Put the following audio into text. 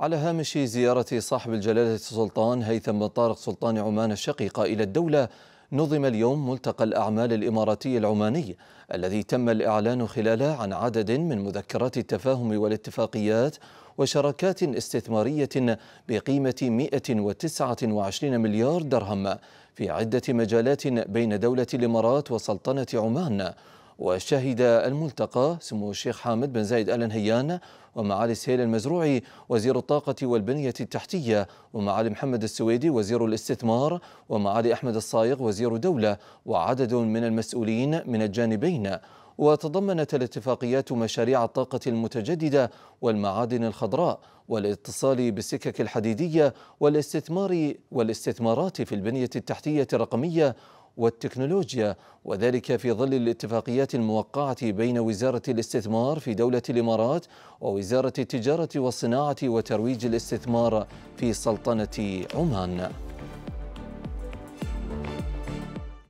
على هامش زيارة صاحب الجلالة السلطان هيثم بن طارق سلطان عمان الشقيقة إلى الدولة نظم اليوم ملتقى الأعمال الإماراتي العماني الذي تم الإعلان خلاله عن عدد من مذكرات التفاهم والاتفاقيات وشراكات استثمارية بقيمة 129 مليار درهم في عدة مجالات بين دولة الإمارات وسلطنة عمان وشهد الملتقى سمو الشيخ حامد بن زايد آل نهيان ومعالي سهيل المزروعي وزير الطاقة والبنية التحتية ومعالي محمد السويدي وزير الاستثمار ومعالي أحمد الصايغ وزير دولة وعدد من المسؤولين من الجانبين وتضمنت الاتفاقيات مشاريع الطاقة المتجددة والمعادن الخضراء والاتصال بالسكك الحديدية والاستثمار والاستثمارات في البنية التحتية الرقمية والتكنولوجيا وذلك في ظل الاتفاقيات الموقعة بين وزارة الاستثمار في دولة الإمارات ووزارة التجارة والصناعة وترويج الاستثمار في سلطنة عمان